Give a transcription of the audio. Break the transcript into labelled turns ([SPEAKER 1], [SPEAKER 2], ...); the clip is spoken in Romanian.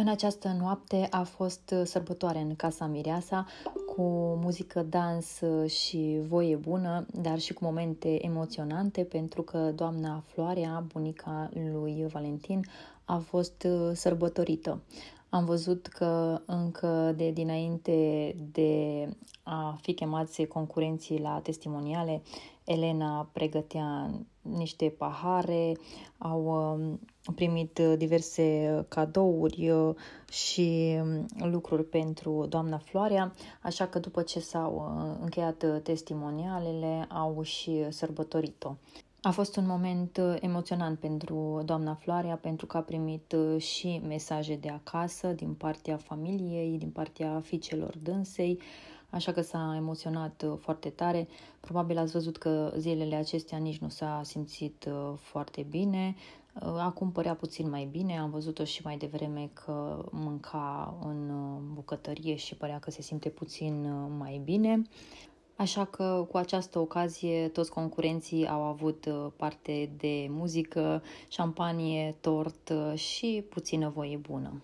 [SPEAKER 1] În această noapte a fost uh, sărbătoare în Casa Mireasa cu muzică, dans uh, și voie bună, dar și cu momente emoționante pentru că doamna Floarea, bunica lui Valentin, a fost uh, sărbătorită. Am văzut că încă de dinainte de a fi chemați concurenții la testimoniale, Elena pregătea niște pahare, au um, primit diverse cadouri uh, și um, lucruri pentru doamna Floarea, așa că după ce s-au uh, încheiat testimonialele, au și sărbătorit-o. A fost un moment uh, emoționant pentru doamna Floarea, pentru că a primit uh, și mesaje de acasă, din partea familiei, din partea fiicelor dânsei, așa că s-a emoționat uh, foarte tare. Probabil ați văzut că zilele acestea nici nu s-a simțit foarte bine. Acum părea puțin mai bine, am văzut-o și mai devreme că mânca în bucătărie și părea că se simte puțin mai bine. Așa că cu această ocazie toți concurenții au avut uh, parte de muzică, șampanie, tort uh, și puțină voie bună.